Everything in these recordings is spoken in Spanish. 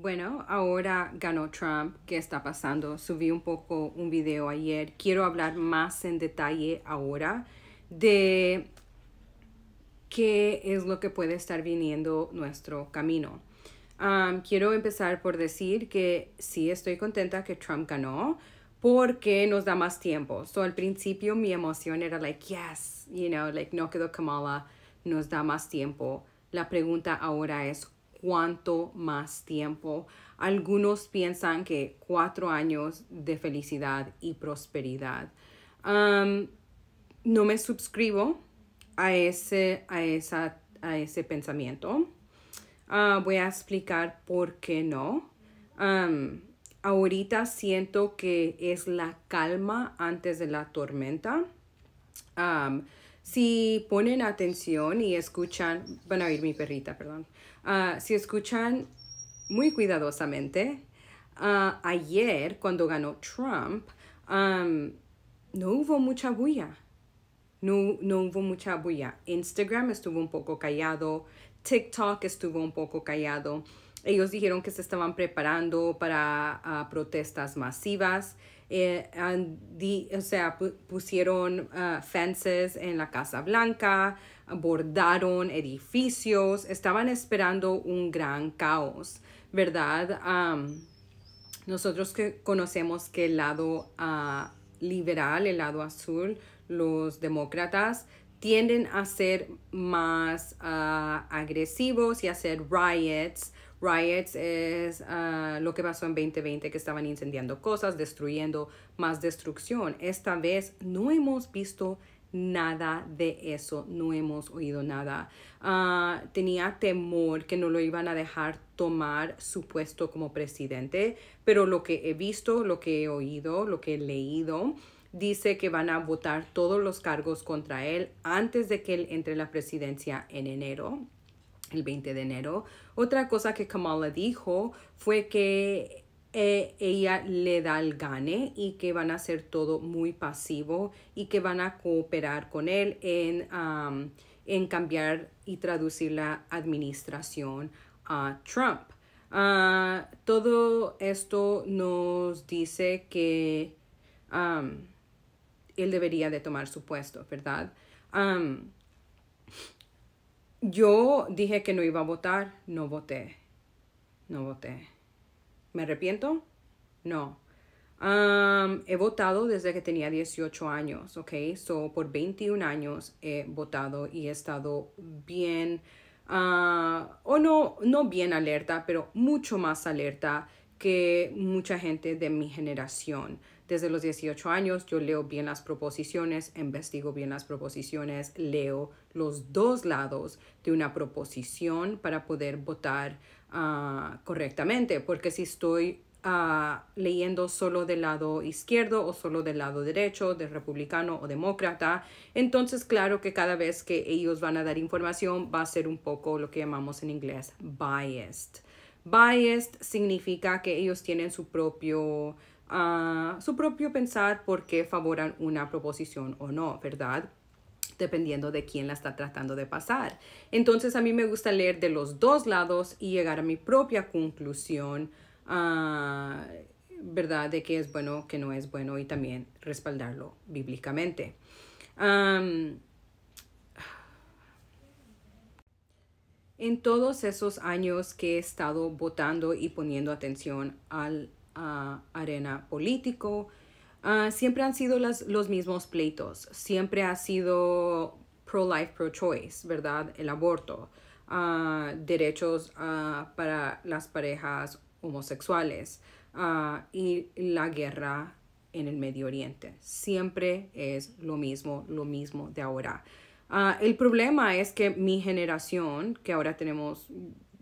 Bueno, ahora ganó Trump. ¿Qué está pasando? Subí un poco un video ayer. Quiero hablar más en detalle ahora de qué es lo que puede estar viniendo nuestro camino. quiero empezar por decir que sí estoy contenta que Trump ganó porque nos da más tiempo. So, al principio mi emoción era like, yes, you know, like no quedó Kamala, nos da más tiempo. La pregunta ahora es, cuanto más tiempo. Algunos piensan que cuatro años de felicidad y prosperidad. no me suscribo a ese, a a ese pensamiento. Ah, voy a explicar por qué no. ahorita siento que es la calma antes de la tormenta si ponen atención y escuchan, van a oír mi perrita, perdón, ah, si escuchan muy cuidadosamente, ah, ayer cuando ganó Trump, no hubo mucha bulla. No, hubo mucha bulla. Instagram estuvo un poco callado, TikTok estuvo un poco callado. Ellos dijeron que se estaban preparando para ah, protestas masivas eh, o sea, pusieron ah, fences en la Casa Blanca, bordaron edificios, estaban esperando un gran caos, ¿verdad? nosotros que conocemos que el lado ah, liberal, el lado azul, los demócratas tienden a ser más ah, agresivos y a hacer riots Riots es ah, lo que pasó en 2020, que estaban incendiando cosas, destruyendo más destrucción. Esta vez no hemos visto nada de eso, no hemos oído nada. Ah, tenía temor que no lo iban a dejar tomar su puesto como presidente, pero lo que he visto, lo que he oído, lo que he leído, dice que van a votar todos los cargos contra él antes de que él entre la presidencia en enero el 20 de enero. Otra cosa que Kamala dijo fue que eh, ella le da el gane y que van a hacer todo muy pasivo y que van a cooperar con él en, um, en cambiar y traducir la administración a Trump. Ah, todo esto nos dice que um, él debería de tomar su puesto, ¿verdad? Um, yo dije que no iba a votar, no voté. No voté. ¿Me arrepiento? No. he votado desde que tenía 18 años, ¿ok? So, por 21 años he votado y he estado bien, ah, o no, no bien alerta, pero mucho más alerta que mucha gente de mi generación. Desde los 18 años yo leo bien las proposiciones, investigo bien las proposiciones, leo los dos lados de una proposición para poder votar ah, correctamente, porque si estoy ah, leyendo solo del lado izquierdo o solo del lado derecho, de republicano o demócrata. Entonces, claro que cada vez que ellos van a dar información va a ser un poco lo que llamamos en inglés biased. Biased significa que ellos tienen su propio a su propio pensar por qué favoran una proposición o no, ¿verdad? dependiendo de quién la está tratando de pasar. Entonces a mí me gusta leer de los dos lados y llegar a mi propia conclusión, ah, ¿verdad? De qué es bueno, qué no es bueno y también respaldarlo bíblicamente. en todos esos años que he estado votando y poniendo atención al arena político. Ah, siempre han sido los mismos pleitos. Siempre ha sido pro-life, pro-choice, ¿verdad? El aborto, ah, derechos ah, para las parejas homosexuales y la guerra en el Medio Oriente. Siempre es lo mismo, lo mismo de ahora. el problema es que mi generación, que ahora tenemos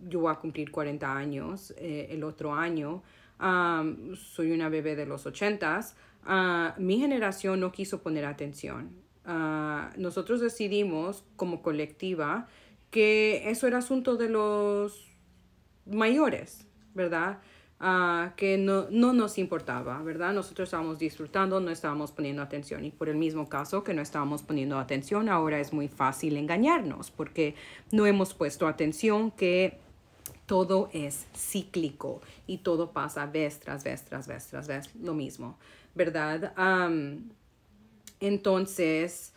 yo voy a cumplir 40 años eh, el otro año. Um, soy una bebé de los ochentas, uh, mi generación no quiso poner atención. Uh, nosotros decidimos como colectiva que eso era asunto de los mayores, ¿verdad? Uh, que no, no, nos importaba, ¿verdad? Nosotros estábamos disfrutando, no estábamos poniendo atención y por el mismo caso que no estábamos poniendo atención, ahora es muy fácil engañarnos porque no hemos puesto atención que todo es cíclico y todo pasa vez tras vez tras vez tras vez lo mismo, ¿verdad? entonces,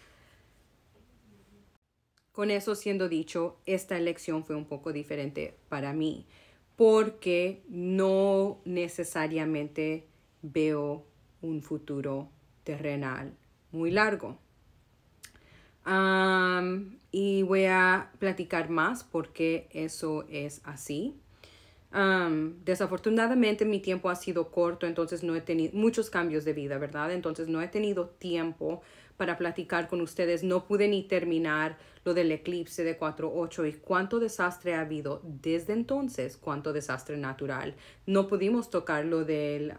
con eso siendo dicho, esta elección fue un poco diferente para mí porque no necesariamente veo un futuro terrenal muy largo y voy a platicar más porque eso es así. desafortunadamente mi tiempo ha sido corto, entonces no he tenido muchos cambios de vida, ¿verdad? Entonces no he tenido tiempo para platicar con ustedes. No pude ni terminar lo del eclipse de 4.8 y cuánto desastre ha habido desde entonces, cuánto desastre natural. No pudimos tocar lo del...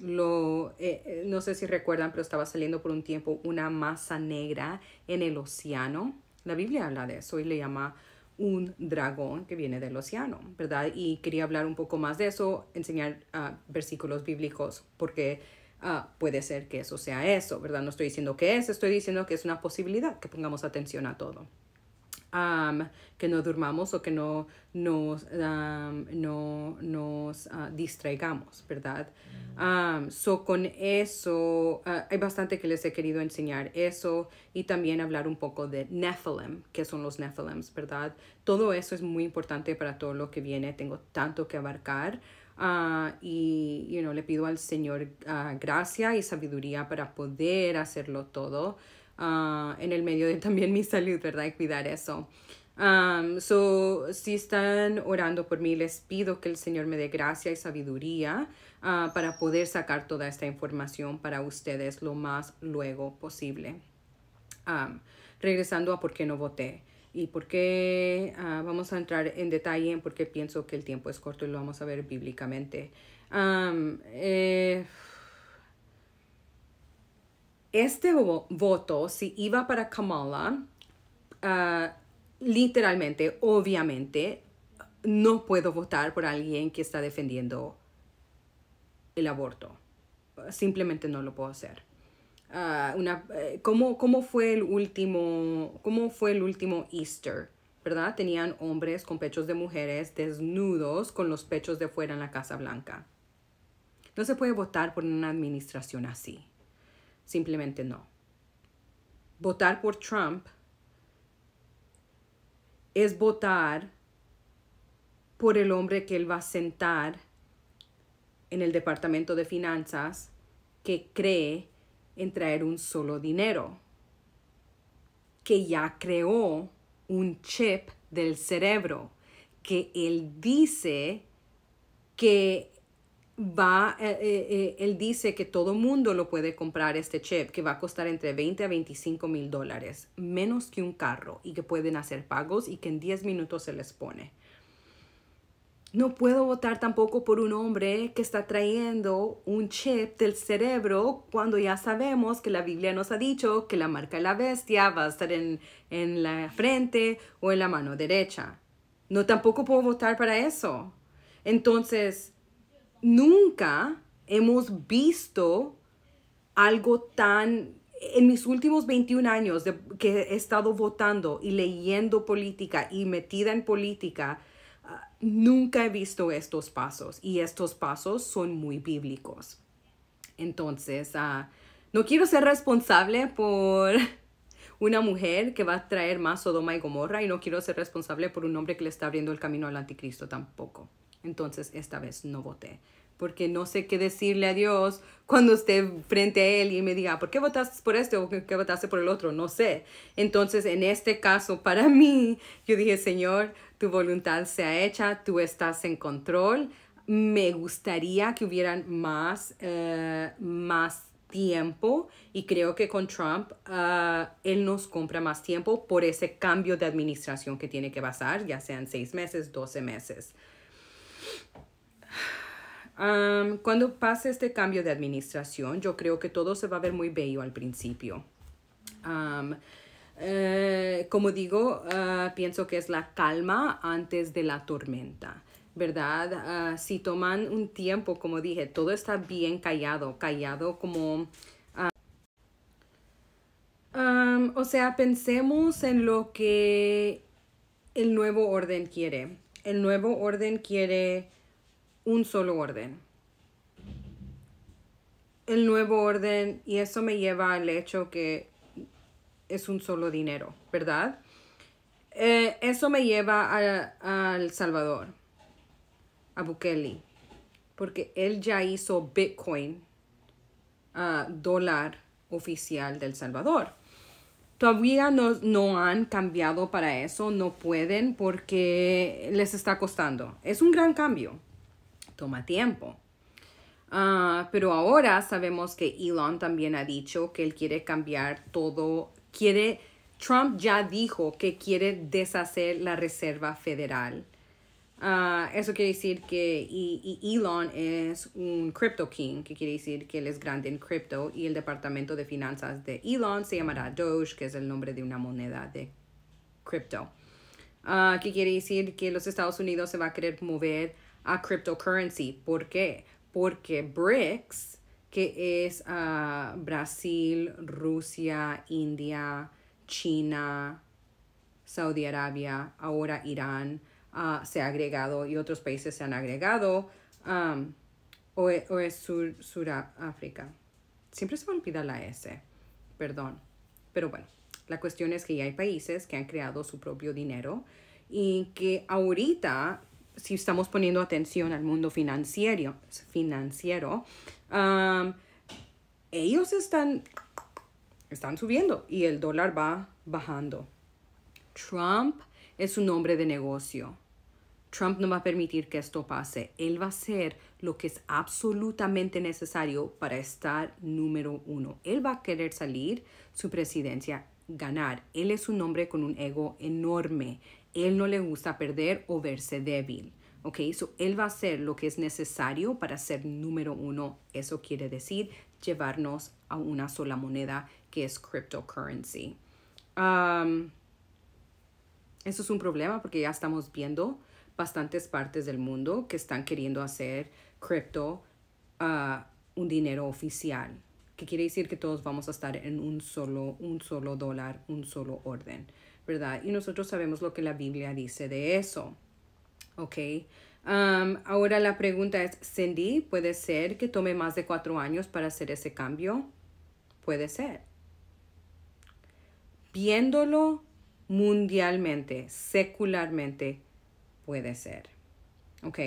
Eh, eh, no sé si recuerdan, pero estaba saliendo por un tiempo una masa negra en el océano. La Biblia habla de eso y le llama un dragón que viene del océano, ¿verdad? Y quería hablar un poco más de eso, enseñar ah, versículos bíblicos, porque ah, puede ser que eso sea eso, ¿verdad? No estoy diciendo que es, estoy diciendo que es una posibilidad que pongamos atención a todo que no durmamos o que no nos, no, nos ah, distraigamos, ¿verdad? Mm. so con eso, ah, hay bastante que les he querido enseñar eso y también hablar un poco de Nephilim, que son los Nephilims, ¿verdad? Todo eso es muy importante para todo lo que viene, tengo tanto que abarcar. Ah, y you know, le pido al Señor gracia y sabiduría para poder hacerlo todo. Ah, en el medio de también mi salud, ¿verdad? Y cuidar eso. so, si están orando por mí, les pido que el Señor me dé gracia y sabiduría ah, para poder sacar toda esta información para ustedes lo más luego posible. regresando a por qué no voté y por qué ah, vamos a entrar en detalle en por qué pienso que el tiempo es corto y lo vamos a ver bíblicamente. eh, este voto, si iba para Kamala, ah, literalmente, obviamente, no puedo votar por alguien que está defendiendo el aborto. Simplemente no lo puedo hacer. Ah, eh, ¿cómo, fue el último, ¿Cómo fue el último Easter? ¿Verdad? Tenían hombres con pechos de mujeres desnudos con los pechos de fuera en la Casa Blanca. No se puede votar por una administración así. Simplemente no. Votar por Trump es votar por el hombre que él va a sentar en el Departamento de Finanzas que cree en traer un solo dinero, que ya creó un chip del cerebro, que él dice que va, eh, eh, eh, él dice que todo mundo lo puede comprar este chip, que va a costar entre 20 a 25 mil dólares, menos que un carro, y que pueden hacer pagos y que en 10 minutos se les pone. No puedo votar tampoco por un hombre que está trayendo un chip del cerebro cuando ya sabemos que la Biblia nos ha dicho que la marca de la bestia va a estar en la frente o en la mano derecha. No tampoco puedo votar para eso. Entonces, nunca hemos visto algo tan... En mis últimos 21 años de, que he estado votando y leyendo política y metida en política, ah, nunca he visto estos pasos y estos pasos son muy bíblicos. Entonces, ah, no quiero ser responsable por una mujer que va a traer más Sodoma y Gomorra y no quiero ser responsable por un hombre que le está abriendo el camino al anticristo tampoco. Entonces esta vez no voté porque no sé qué decirle a Dios cuando esté frente a Él y me diga, ¿por qué votaste por este o qué votaste por el otro? No sé. Entonces, en este caso, para mí, yo dije, Señor, tu voluntad se ha hecha, tú estás en control. Me gustaría que hubieran más, eh, más tiempo y creo que con Trump ah, él nos compra más tiempo por ese cambio de administración que tiene que pasar, ya sean seis meses, doce meses cuando pase este cambio de administración, yo creo que todo se va a ver muy bello al principio. Eh, como digo, ah, pienso que es la calma antes de la tormenta, ¿verdad? Ah, si toman un tiempo, como dije, todo está bien callado, callado como... Ah, o sea, pensemos en lo que el nuevo orden quiere. El nuevo orden quiere un solo orden. El nuevo orden, y eso me lleva al hecho que es un solo dinero, ¿verdad? Eh, eso me lleva a, Salvador, a Bukele, porque él ya hizo Bitcoin, a ah, dólar oficial del Salvador. Todavía no han cambiado para eso, no pueden porque les está costando. Es un gran cambio, toma tiempo. Ah, pero ahora sabemos que Elon también ha dicho que él quiere cambiar todo, quiere, Trump ya dijo que quiere deshacer la Reserva Federal. Ah, eso quiere decir que y, Elon es un crypto king, que quiere decir que él es grande en crypto y el departamento de finanzas de Elon se llamará Doge, que es el nombre de una moneda de crypto, ah, que quiere decir que los Estados Unidos se va a querer mover a cryptocurrency. ¿Por qué? Porque BRICS, que es a ah, Brasil, Rusia, India, China, Saudi Arabia, ahora Irán, ah, se ha agregado y otros países se han agregado, um, e, o, es sur, Suráfrica. Siempre se me olvida la S, perdón. Pero bueno, la cuestión es que ya hay países que han creado su propio dinero y que ahorita si estamos poniendo atención al mundo financiero, financiero ellos están, están subiendo y el dólar va bajando. Trump es un hombre de negocio. Trump no va a permitir que esto pase. Él va a hacer lo que es absolutamente necesario para estar número uno. Él va a querer salir su presidencia, ganar. Él es un hombre con un ego enorme. Él no le gusta perder o verse débil. ¿Ok? So, él va a hacer lo que es necesario para ser número uno. Eso quiere decir llevarnos a una sola moneda que es cryptocurrency. Um, eso es un problema porque ya estamos viendo bastantes partes del mundo que están queriendo hacer crypto uh, un dinero oficial, que quiere decir que todos vamos a estar en un solo, un solo dólar, un solo orden. ¿verdad? Y nosotros sabemos lo que la Biblia dice de eso. ¿Ok? ahora la pregunta es, Cindy, ¿puede ser que tome más de cuatro años para hacer ese cambio? Puede ser. Viéndolo mundialmente, secularmente, puede ser. ¿Ok?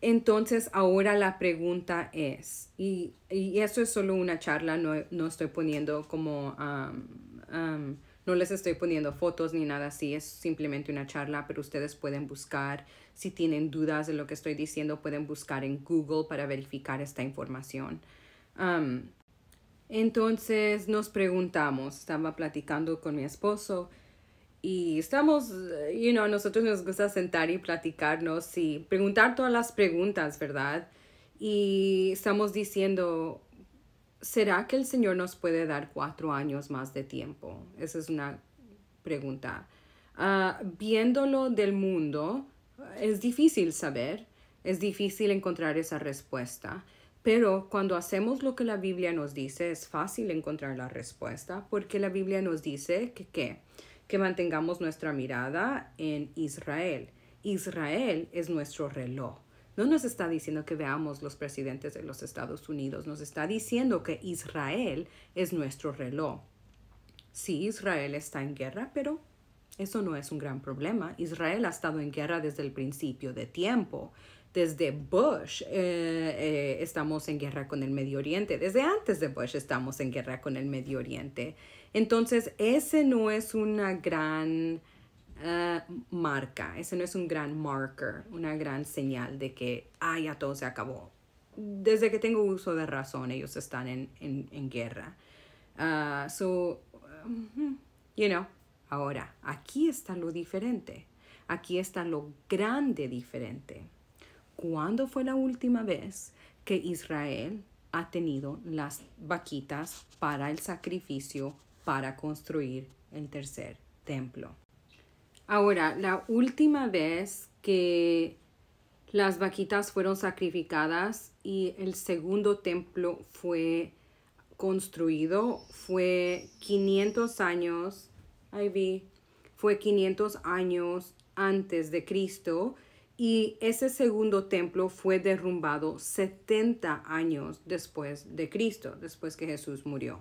Entonces, ahora la pregunta es, y, y eso es solo una charla, no, estoy poniendo como no les estoy poniendo fotos ni nada así, es simplemente una charla, pero ustedes pueden buscar, si tienen dudas de lo que estoy diciendo, pueden buscar en Google para verificar esta información. entonces nos preguntamos, estaba platicando con mi esposo y estamos, you know, nosotros nos gusta sentar y platicarnos y preguntar todas las preguntas, ¿verdad? Y estamos diciendo, ¿será que el Señor nos puede dar cuatro años más de tiempo? Esa es una pregunta. Ah, viéndolo del mundo, es difícil saber, es difícil encontrar esa respuesta, pero cuando hacemos lo que la Biblia nos dice, es fácil encontrar la respuesta, porque la Biblia nos dice que que mantengamos nuestra mirada en Israel. Israel es nuestro reloj no nos está diciendo que veamos los presidentes de los Estados Unidos, nos está diciendo que Israel es nuestro reloj. Sí, Israel está en guerra, pero eso no es un gran problema. Israel ha estado en guerra desde el principio de tiempo. Desde Bush eh, eh, estamos en guerra con el Medio Oriente. Desde antes de Bush estamos en guerra con el Medio Oriente. Entonces, ese no es una gran eh, marca, ese no es un gran marker, una gran señal de que, ah, ya todo se acabó. Desde que tengo uso de razón, ellos están en, guerra. Ah, so, you know, ahora, aquí está lo diferente, aquí está lo grande diferente. ¿Cuándo fue la última vez que Israel ha tenido las vaquitas para el sacrificio para construir el tercer templo? Ahora, la última vez que las vaquitas fueron sacrificadas y el segundo templo fue construido fue 500 años, ahí vi, fue 500 años antes de Cristo y ese segundo templo fue derrumbado 70 años después de Cristo, después que Jesús murió.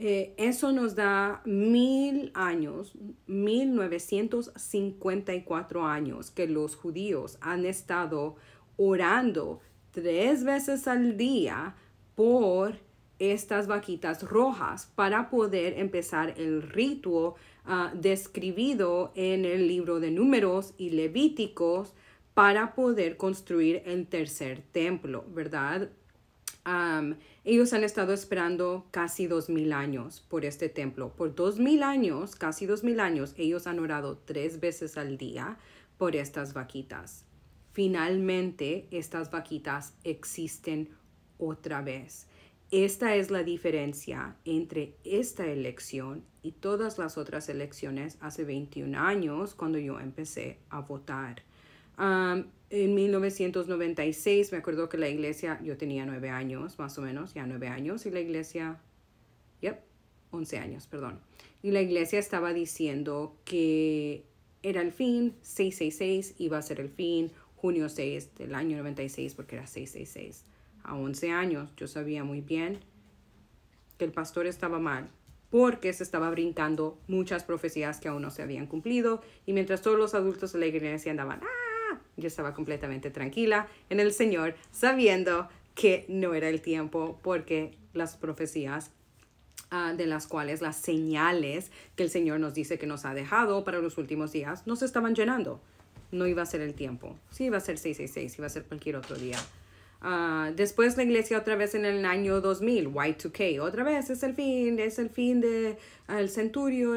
Eh, eso nos da mil años, 1954 años que los judíos han estado orando tres veces al día por estas vaquitas rojas para poder empezar el ritual ah, describido en el libro de números y levíticos para poder construir el tercer templo, ¿verdad? ellos han estado esperando casi dos mil años por este templo. Por dos años, casi dos años, ellos han orado tres veces al día por estas vaquitas. Finalmente, estas vaquitas existen otra vez. Esta es la diferencia entre esta elección y todas las otras elecciones hace 21 años cuando yo empecé a votar en 1996 me acuerdo que la iglesia, yo tenía nueve años, más o menos, ya nueve años, y la iglesia, yep, once años, perdón. Y la iglesia estaba diciendo que era el fin, 666 iba a ser el fin, junio 6 del año 96, porque era 666. A 11 años yo sabía muy bien que el pastor estaba mal, porque se estaba brincando muchas profecías que aún no se habían cumplido, y mientras todos los adultos de la iglesia andaban, ¡ah! Yo estaba completamente tranquila en el Señor, sabiendo que no era el tiempo porque las profecías ah, de las cuales las señales que el Señor nos dice que nos ha dejado para los últimos días no se estaban llenando. No iba a ser el tiempo. Sí iba a ser 666, iba a ser cualquier otro día. Ah, después la iglesia otra vez en el año 2000, Y2K, otra vez es el fin, es el fin de el centurio,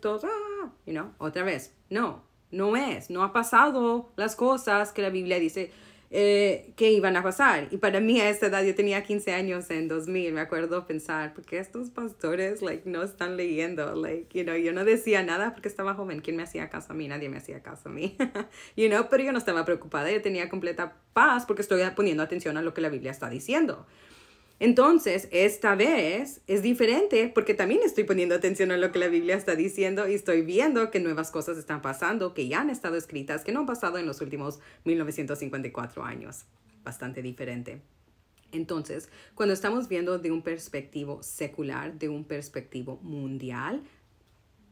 todo, ah, ¿Y no? otra vez. No, no es, no ha pasado las cosas que la Biblia dice eh, que iban a pasar. Y para mí a esa edad, yo tenía 15 años en 2000, me acuerdo pensar, porque estos pastores like, no están leyendo? Like, you know, yo no decía nada porque estaba joven, ¿quién me hacía caso a mí? Nadie me hacía caso a mí, you know? pero yo no estaba preocupada, yo tenía completa paz porque estoy poniendo atención a lo que la Biblia está diciendo. Entonces, esta vez es diferente porque también estoy poniendo atención a lo que la Biblia está diciendo y estoy viendo que nuevas cosas están pasando, que ya han estado escritas, que no han pasado en los últimos 1954 años. Bastante diferente. Entonces, cuando estamos viendo de un perspectivo secular, de un perspectivo mundial,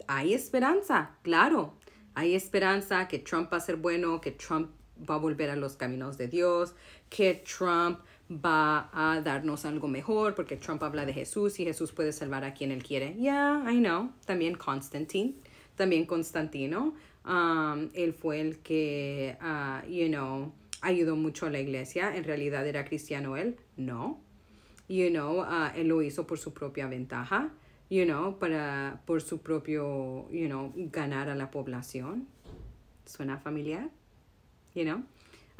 hay esperanza, claro. Hay esperanza que Trump va a ser bueno, que Trump va a volver a los caminos de Dios, que Trump va a darnos algo mejor porque Trump habla de Jesús y Jesús puede salvar a quien él quiere. Yeah, I know. También Constantine, también Constantino. Um, él fue el que, uh, you know, ayudó mucho a la iglesia. En realidad era cristiano él. No. You know, uh, él lo hizo por su propia ventaja, you know, para, por su propio, you know, ganar a la población. ¿Suena familiar? You know?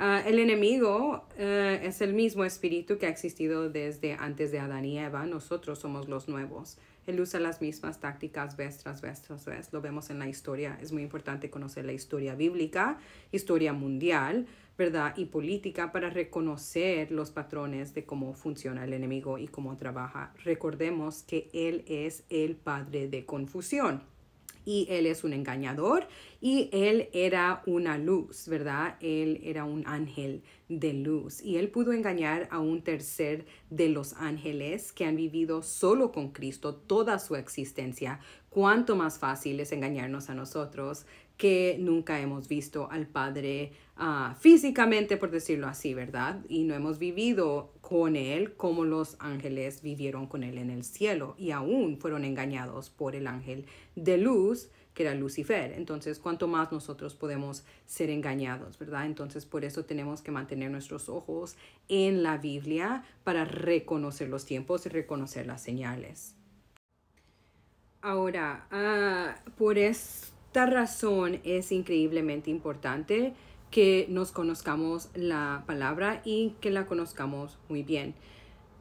Ah, el enemigo eh, es el mismo espíritu que ha existido desde antes de Adán y Eva. Nosotros somos los nuevos. Él usa las mismas tácticas vez tras vez tras vez. Lo vemos en la historia. Es muy importante conocer la historia bíblica, historia mundial, ¿verdad? Y política para reconocer los patrones de cómo funciona el enemigo y cómo trabaja. Recordemos que Él es el padre de confusión y él es un engañador y él era una luz, ¿verdad? Él era un ángel de luz y él pudo engañar a un tercer de los ángeles que han vivido solo con Cristo toda su existencia. Cuánto más fácil es engañarnos a nosotros que nunca hemos visto al Padre Ah, físicamente, por decirlo así, ¿verdad? Y no hemos vivido con Él como los ángeles vivieron con Él en el cielo y aún fueron engañados por el ángel de luz que era Lucifer. Entonces, cuanto más nosotros podemos ser engañados, ¿verdad? Entonces, por eso tenemos que mantener nuestros ojos en la Biblia para reconocer los tiempos y reconocer las señales. Ahora, ah, por esta razón es increíblemente importante que nos conozcamos la palabra y que la conozcamos muy bien.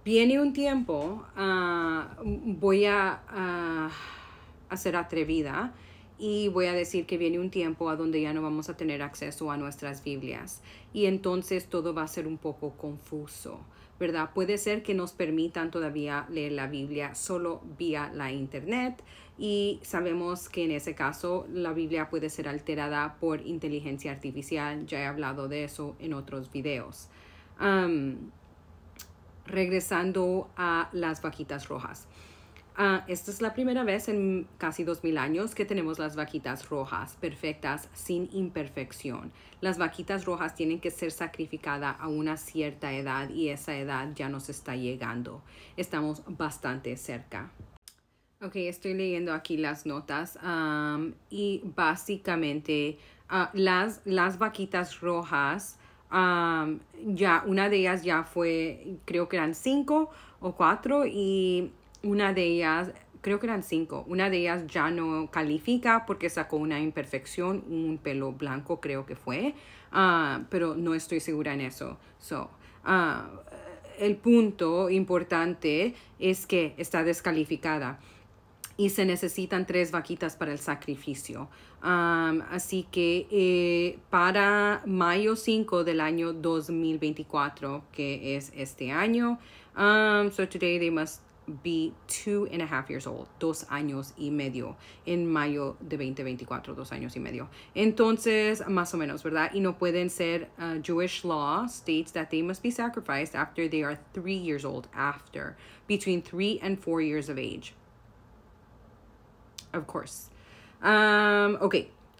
Viene un tiempo, ah, voy a, a ser atrevida y voy a decir que viene un tiempo a donde ya no vamos a tener acceso a nuestras Biblias y entonces todo va a ser un poco confuso, ¿verdad? Puede ser que nos permitan todavía leer la Biblia solo vía la internet, y sabemos que en ese caso la Biblia puede ser alterada por inteligencia artificial. Ya he hablado de eso en otros videos. regresando a las vaquitas rojas. Ah, esta es la primera vez en casi 2000 años que tenemos las vaquitas rojas, perfectas, sin imperfección. Las vaquitas rojas tienen que ser sacrificadas a una cierta edad y esa edad ya nos está llegando. Estamos bastante cerca. Ok, estoy leyendo aquí las notas y básicamente ah, las, las vaquitas rojas, ya una de ellas ya fue, creo que eran cinco o cuatro y una de ellas, creo que eran cinco, una de ellas ya no califica porque sacó una imperfección, un pelo blanco creo que fue, ah, pero no estoy segura en eso. So, ah, el punto importante es que está descalificada y se necesitan tres vaquitas para el sacrificio. así que eh, para mayo 5 del año 2024, que es este año, um, so today they must be two and a half years old, dos años y medio, en mayo de 2024, dos años y medio. Entonces, más o menos, ¿verdad? Y no pueden ser, uh, Jewish law states that they must be sacrificed after they are three years old, after, between three and four years of age of course. Um, ok,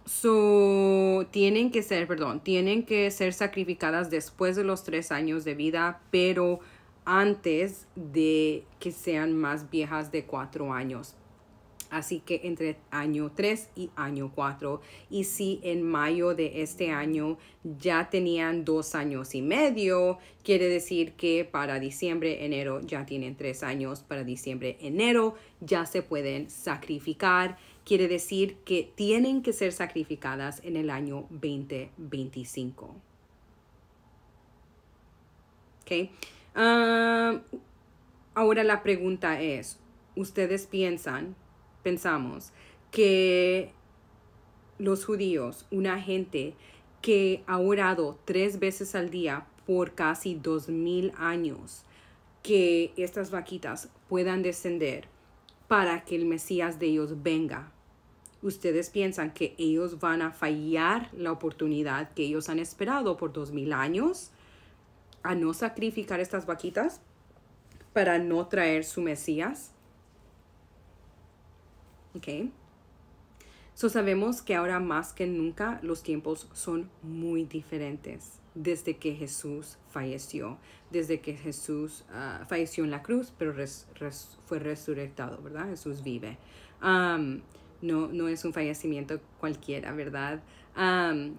so tienen que ser, perdón, tienen que ser sacrificadas después de los tres años de vida, pero antes de que sean más viejas de cuatro años. Así que entre año 3 y año 4. Y si en mayo de este año ya tenían dos años y medio, quiere decir que para diciembre, enero ya tienen tres años. Para diciembre, enero ya se pueden sacrificar. Quiere decir que tienen que ser sacrificadas en el año 2025. Okay. Ah, ahora la pregunta es, ¿ustedes piensan pensamos que los judíos, una gente que ha orado tres veces al día por casi dos mil años, que estas vaquitas puedan descender para que el Mesías de ellos venga. Ustedes piensan que ellos van a fallar la oportunidad que ellos han esperado por dos mil años a no sacrificar estas vaquitas para no traer su Mesías. ¿ok? So sabemos que ahora más que nunca los tiempos son muy diferentes desde que Jesús falleció, desde que Jesús ah, falleció en la cruz, pero fue resucitado ¿verdad? Jesús vive. no, no es un fallecimiento cualquiera, ¿verdad?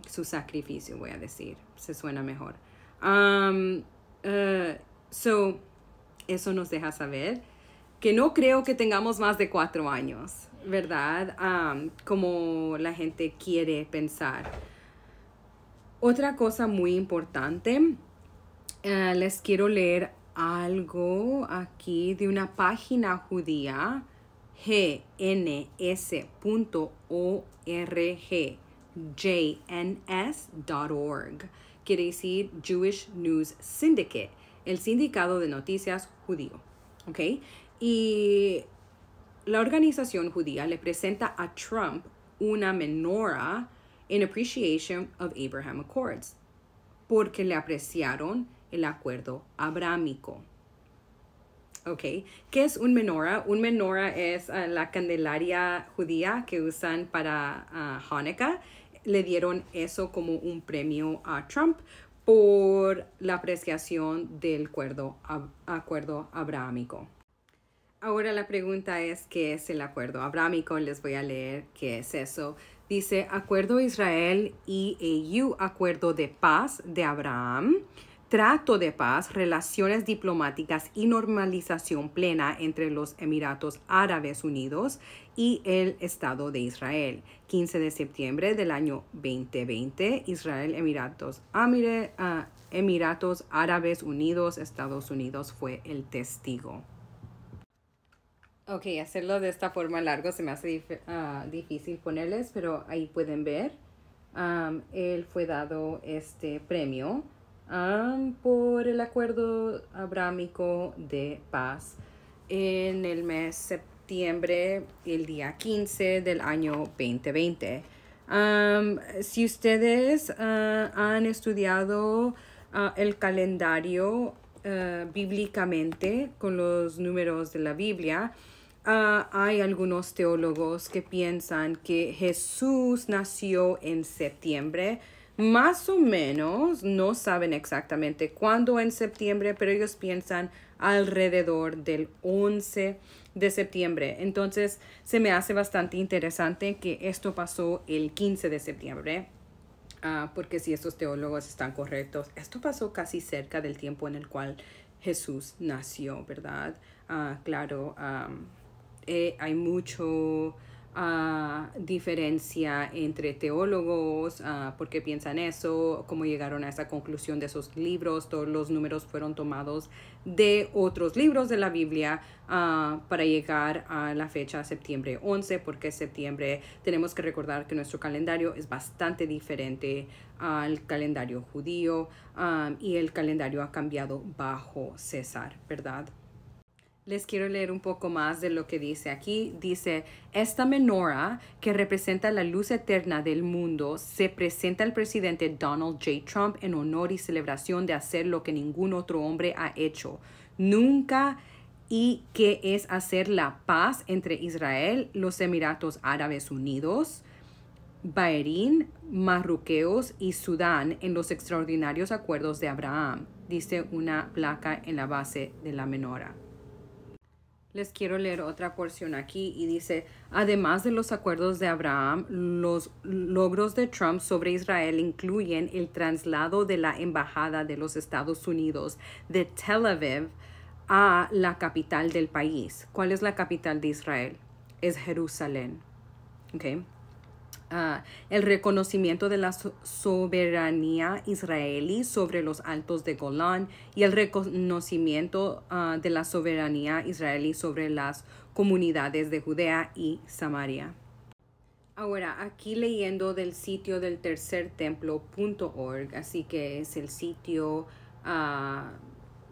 su sacrificio, voy a decir, se suena mejor. Eh, so, eso nos deja saber que no creo que tengamos más de cuatro años ¿verdad? como la gente quiere pensar. Otra cosa muy importante, eh, les quiero leer algo aquí de una página judía, gns.org, jns.org, quiere decir Jewish News Syndicate, el sindicato de noticias judío, ¿ok? Y la organización judía le presenta a Trump una menora in appreciation of Abraham Accords, porque le apreciaron el acuerdo abrahámico. Ok, ¿qué es un menorah? Un menora es eh, la candelaria judía que usan para ah, Hanukkah. Le dieron eso como un premio a Trump por la apreciación del acuerdo, acuerdo Ahora la pregunta es, ¿qué es el acuerdo abrámico? Les voy a leer qué es eso. Dice, acuerdo Israel y EU, acuerdo de paz de Abraham, trato de paz, relaciones diplomáticas y normalización plena entre los Emiratos Árabes Unidos y el Estado de Israel. 15 de septiembre del año 2020, Israel, Emiratos, ah, Emiratos Árabes Unidos, Estados Unidos fue el testigo. Ok, hacerlo de esta forma largo se me hace ah, difícil ponerles, pero ahí pueden ver. él fue dado este premio por el acuerdo abrámico de paz en el mes septiembre, el día 15 del año 2020. si ustedes ah, han estudiado ah, el calendario bíblicamente con los números de la Biblia, Ah, hay algunos teólogos que piensan que Jesús nació en septiembre. Más o menos, no saben exactamente cuándo en septiembre, pero ellos piensan alrededor del 11 de septiembre. Entonces, se me hace bastante interesante que esto pasó el 15 de septiembre. Ah, porque si estos teólogos están correctos, esto pasó casi cerca del tiempo en el cual Jesús nació, ¿verdad? Ah, claro, eh, hay mucho ah, diferencia entre teólogos, porque ah, por piensan eso, cómo llegaron a esa conclusión de esos libros, todos los números fueron tomados de otros libros de la Biblia ah, para llegar a la fecha septiembre 11, porque septiembre tenemos que recordar que nuestro calendario es bastante diferente al calendario judío y el calendario ha cambiado bajo César, ¿verdad? les quiero leer un poco más de lo que dice aquí. Dice, esta menora que representa la luz eterna del mundo se presenta al presidente Donald J. Trump en honor y celebración de hacer lo que ningún otro hombre ha hecho. Nunca y que es hacer la paz entre Israel, los Emiratos Árabes Unidos, Bahrein, Marruqueos y Sudán en los extraordinarios acuerdos de Abraham, dice una placa en la base de la menora. Les quiero leer otra porción aquí y dice, además de los acuerdos de Abraham, los logros de Trump sobre Israel incluyen el traslado de la Embajada de los Estados Unidos de Tel Aviv a la capital del país. ¿Cuál es la capital de Israel? Es Jerusalén el reconocimiento de la soberanía israelí sobre los altos de Golán y el reconocimiento ah, de la soberanía israelí sobre las comunidades de Judea y Samaria. Ahora, aquí leyendo del sitio del tercer templo.org, así que es el sitio ah,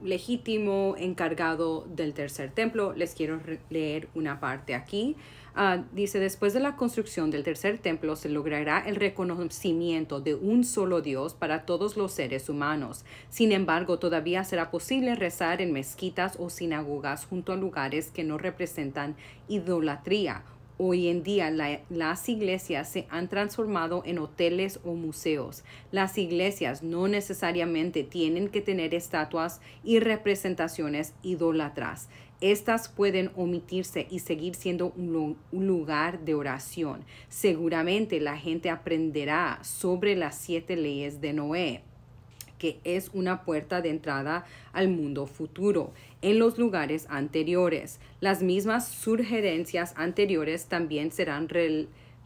legítimo encargado del tercer templo, les quiero leer una parte aquí Ah, dice, después de la construcción del tercer templo se logrará el reconocimiento de un solo Dios para todos los seres humanos. Sin embargo, todavía será posible rezar en mezquitas o sinagogas junto a lugares que no representan idolatría. Hoy en día las iglesias se han transformado en hoteles o museos. Las iglesias no necesariamente tienen que tener estatuas y representaciones idolatras. Estas pueden omitirse y seguir siendo un lugar de oración. Seguramente la gente aprenderá sobre las siete leyes de Noé que es una puerta de entrada al mundo futuro. En los lugares anteriores, las mismas sugerencias anteriores también serán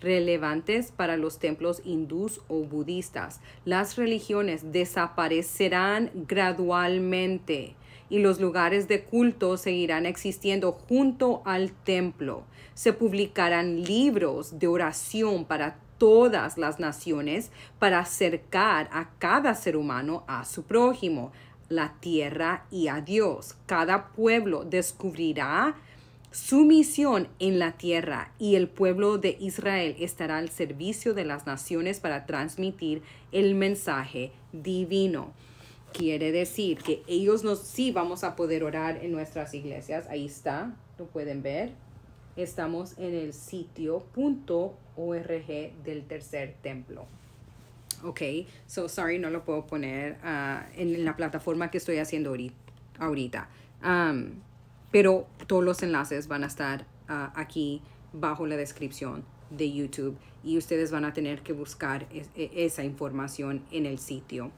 relevantes para los templos hindús o budistas. Las religiones desaparecerán gradualmente y los lugares de culto seguirán existiendo junto al templo. Se publicarán libros de oración para todas las naciones para acercar a cada ser humano a su prójimo, la tierra y a Dios. Cada pueblo descubrirá su misión en la tierra y el pueblo de Israel estará al servicio de las naciones para transmitir el mensaje divino. Quiere decir que ellos nos, sí vamos a poder orar en nuestras iglesias. Ahí está, lo pueden ver. Estamos en el sitio sitio.org del tercer templo. Ok, so sorry, no lo puedo poner ah, en la plataforma que estoy haciendo ahorita. pero todos los enlaces van a estar ah, aquí bajo la descripción de YouTube y ustedes van a tener que buscar e, esa información en el sitio.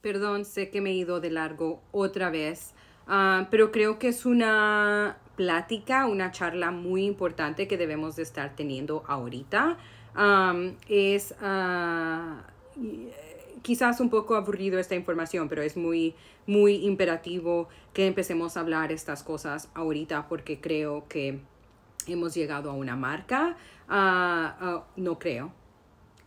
Perdón, sé que me he ido de largo otra vez, ah, pero creo que es una plática, una charla muy importante que debemos de estar teniendo ahorita. es ah, eh, quizás un poco aburrido esta información, pero es muy, muy imperativo que empecemos a hablar estas cosas ahorita porque creo que hemos llegado a una marca. Ah, no creo.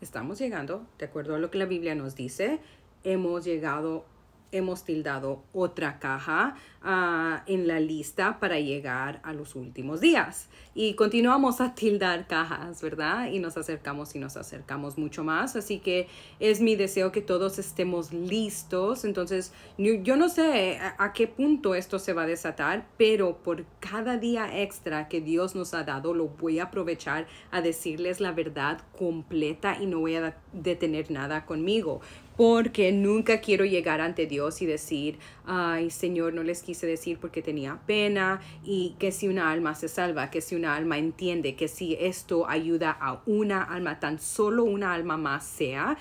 Estamos llegando, de acuerdo a lo que la Biblia nos dice, hemos llegado hemos tildado otra caja ah, en la lista para llegar a los últimos días. Y continuamos a tildar cajas, ¿verdad? Y nos acercamos y nos acercamos mucho más. Así que es mi deseo que todos estemos listos. Entonces, yo no sé a qué punto esto se va a desatar, pero por cada día extra que Dios nos ha dado, lo voy a aprovechar a decirles la verdad completa y no voy a detener nada conmigo porque nunca quiero llegar ante Dios y decir, ay Señor, no les quise decir porque tenía pena y que si una alma se salva, que si una alma entiende, que si esto ayuda a una alma, tan solo una alma más sea,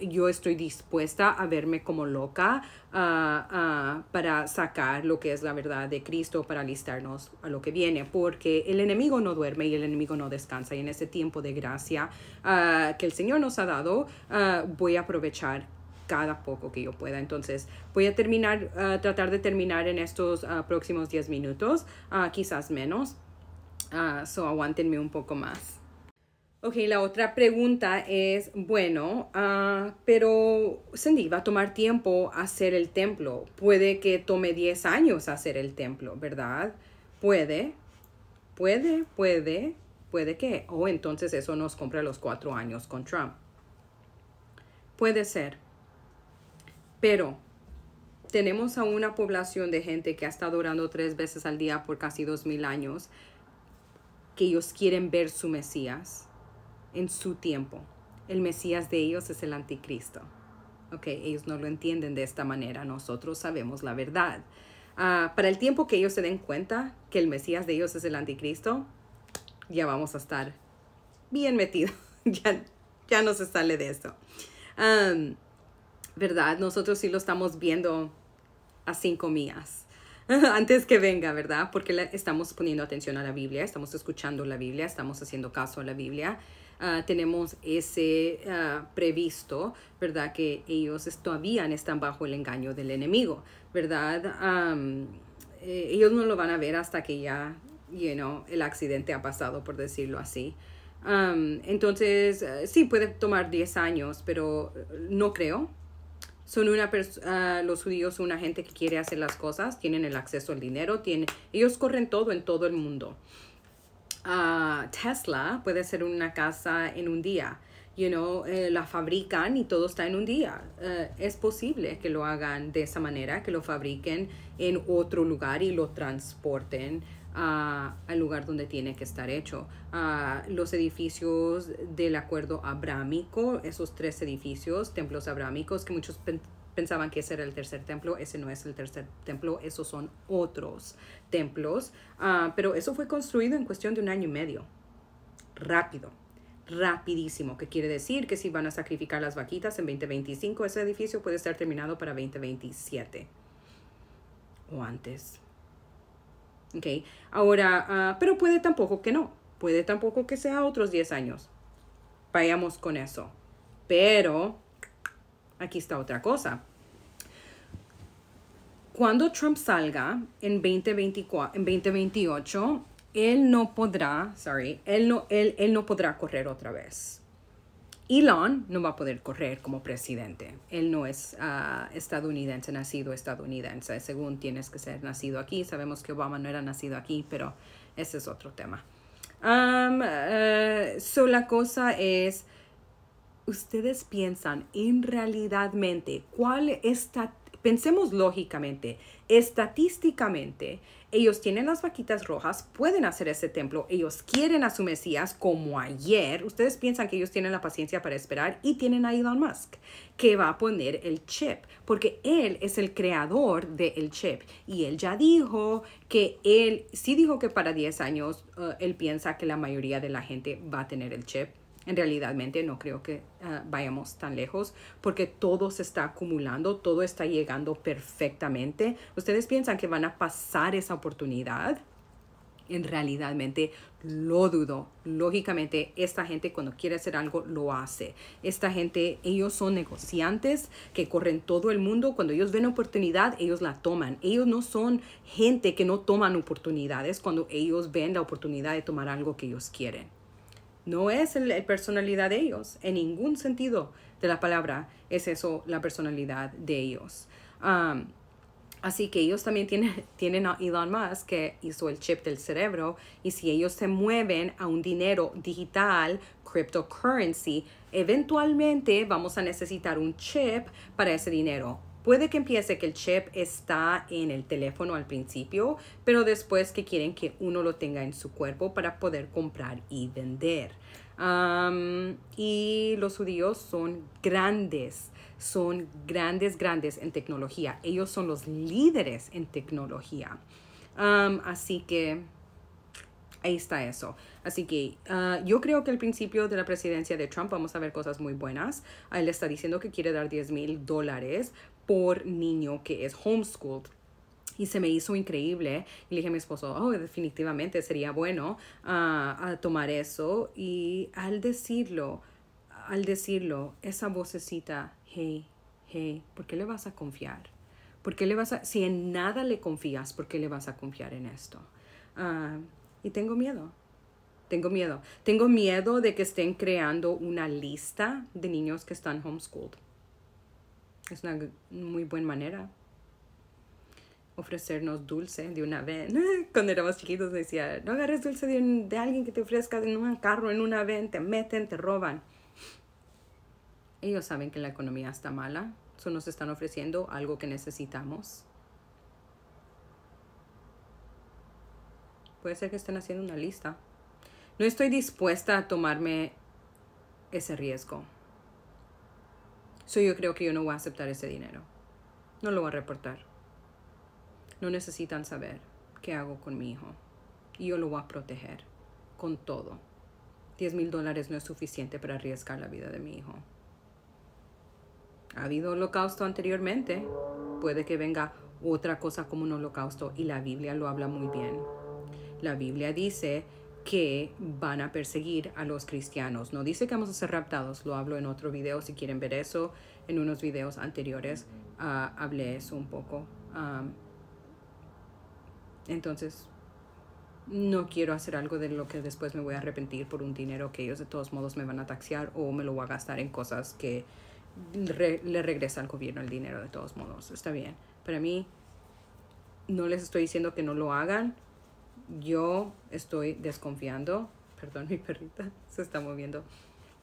yo estoy dispuesta a verme como loca para sacar lo que es la verdad de Cristo, para alistarnos a lo que viene, porque el enemigo no duerme y el enemigo no descansa. Y en ese tiempo de gracia ah, que el Señor nos ha dado, ah, voy a aprovechar cada poco que yo pueda. Entonces, voy a terminar, ah, tratar de terminar en estos próximos 10 minutos, quizás menos. so, aguántenme un poco más. Ok, la otra pregunta es, bueno, ah, pero Cindy, va a tomar tiempo hacer el templo. Puede que tome 10 años hacer el templo, ¿verdad? Puede, puede, puede, puede que. O entonces eso nos compra los cuatro años con Trump. Puede ser. Pero tenemos a una población de gente que ha estado orando tres veces al día por casi dos mil años, que ellos quieren ver su Mesías en su tiempo. El Mesías de ellos es el anticristo. Ok, ellos no lo entienden de esta manera, nosotros sabemos la verdad. Ah, para el tiempo que ellos se den cuenta que el Mesías de ellos es el anticristo, ya vamos a estar bien metidos, ya, ya no se sale de esto. ¿Verdad? Nosotros sí lo estamos viendo a cinco millas antes que venga, ¿verdad? Porque estamos poniendo atención a la Biblia, estamos escuchando la Biblia, estamos haciendo caso a la Biblia Ah, tenemos ese ah, previsto, ¿verdad? Que ellos todavía están bajo el engaño del enemigo, ¿verdad? Eh, ellos no lo van a ver hasta que ya, you know, el accidente ha pasado, por decirlo así. entonces, ah, sí, puede tomar 10 años, pero eh, no creo. Son una persona, los judíos son una gente que quiere hacer las cosas, tienen el acceso al dinero, tienen, ellos corren todo en todo el mundo a Tesla puede ser una casa en un día. You know, eh, la fabrican y todo está en un día. Eh, es posible que lo hagan de esa manera, que lo fabriquen en otro lugar y lo transporten ah, al lugar donde tiene que estar hecho. Ah, los edificios del acuerdo abrámico, esos tres edificios, templos abrámicos que muchos pensaban que ese era el tercer templo, ese no es el tercer templo, esos son otros templos, ah, pero eso fue construido en cuestión de un año y medio, rápido rapidísimo, que quiere decir que si van a sacrificar las vaquitas en 2025, ese edificio puede estar terminado para 2027 o antes. Ok, ahora, ah, pero puede tampoco que no, puede tampoco que sea otros 10 años. Vayamos con eso. Pero aquí está otra cosa. Cuando Trump salga en, 2024, en 2028, él no podrá, sorry, él no, él, no podrá correr otra vez. Elon no va a poder correr como presidente. Él no es ah, estadounidense, nacido estadounidense. Según tienes que ser nacido aquí. Sabemos que Obama no era nacido aquí, pero ese es otro tema. Um, eh, la cosa es, ustedes piensan en realidadmente cuál está, pensemos lógicamente, estadísticamente, ellos tienen las vaquitas rojas, pueden hacer ese templo, ellos quieren a su Mesías como ayer. Ustedes piensan que ellos tienen la paciencia para esperar y tienen a Elon Musk, que va a poner el chip, porque él es el creador del el chip. Y él ya dijo que él, sí dijo que para 10 años, eh, él piensa que la mayoría de la gente va a tener el chip en realidadmente no creo que ah, vayamos tan lejos porque todo se está acumulando, todo está llegando perfectamente. Ustedes piensan que van a pasar esa oportunidad. En realidadmente lo dudo. Lógicamente, esta gente cuando quiere hacer algo lo hace. Esta gente, ellos son negociantes que corren todo el mundo. Cuando ellos ven oportunidad, ellos la toman. Ellos no son gente que no toman oportunidades cuando ellos ven la oportunidad de tomar algo que ellos quieren. No es la personalidad de ellos. En ningún sentido de la palabra es eso la personalidad de ellos. Así que ellos también tienen, tienen a Elon Musk que hizo el chip del cerebro y si ellos se mueven a un dinero digital, cryptocurrency, eventualmente vamos a necesitar un chip para ese dinero Puede que empiece que el chip está en el teléfono al principio, pero después que quieren que uno lo tenga en su cuerpo para poder comprar y vender. y los judíos son grandes, son grandes, grandes en tecnología. Ellos son los líderes en tecnología. así que ahí está eso. Así que ah, yo creo que al principio de la presidencia de Trump vamos a ver cosas muy buenas. Ah, él está diciendo que quiere dar 10 mil dólares por niño que es homeschooled. Y se me hizo increíble. Y le dije a mi esposo, oh, definitivamente sería bueno ah, a tomar eso. Y al decirlo, al decirlo, esa vocecita, hey, hey, ¿por qué le vas a confiar? ¿Por qué le vas a, si en nada le confías, ¿por qué le vas a confiar en esto? Ah, y tengo miedo, tengo miedo. Tengo miedo de que estén creando una lista de niños que están homeschooled es una muy buena manera. Ofrecernos dulce de una vez. Cuando éramos chiquitos decía, no agarres dulce de, alguien que te ofrezca en un carro, en una vez, te meten, te roban. Ellos saben que la economía está mala, Solo nos están ofreciendo algo que necesitamos. Puede ser que estén haciendo una lista. No estoy dispuesta a tomarme ese riesgo yo creo que yo no voy a aceptar ese dinero. No lo voy a reportar. No necesitan saber qué hago con mi hijo. Y yo lo voy a proteger con todo. 10 mil dólares no es suficiente para arriesgar la vida de mi hijo. Ha habido holocausto anteriormente. Puede que venga otra cosa como un holocausto y la Biblia lo habla muy bien. La Biblia dice que van a perseguir a los cristianos. No dice que vamos a ser raptados, lo hablo en otro video, si quieren ver eso, en unos videos anteriores ah, hablé eso un poco. entonces, no quiero hacer algo de lo que después me voy a arrepentir por un dinero que ellos de todos modos me van a taxear o me lo voy a gastar en cosas que le regresa al gobierno el dinero de todos modos. Está bien. Para mí, no les estoy diciendo que no lo hagan, yo estoy desconfiando, perdón mi perrita se está moviendo,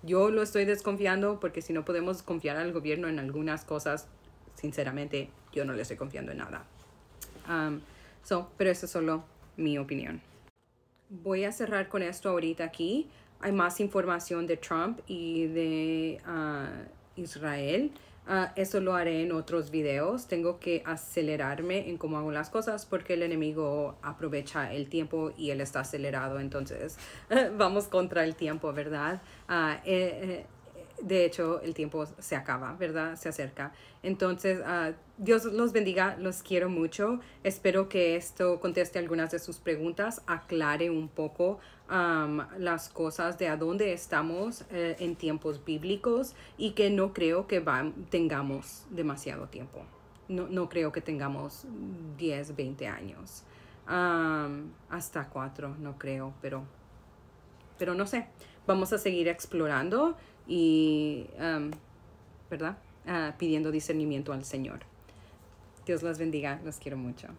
yo lo estoy desconfiando porque si no podemos confiar al gobierno en algunas cosas, sinceramente yo no le estoy confiando en nada. so, pero eso es solo mi opinión. Voy a cerrar con esto ahorita aquí. Hay más información de Trump y de ah, Israel. Ah, eso lo haré en otros videos. Tengo que acelerarme en cómo hago las cosas porque el enemigo aprovecha el tiempo y él está acelerado. Entonces vamos contra el tiempo, ¿verdad? Ah, eh, eh, de hecho el tiempo se acaba, ¿verdad? Se acerca. Entonces, ah, Dios los bendiga, los quiero mucho. Espero que esto conteste algunas de sus preguntas, aclare un poco las cosas de a dónde estamos eh, en tiempos bíblicos y que no creo que tengamos demasiado tiempo. No, creo que tengamos 10, 20 años. hasta 4, no creo, pero, pero no sé. Vamos a seguir explorando y, ¿verdad? Ah, pidiendo discernimiento al Señor. Dios las bendiga, las quiero mucho.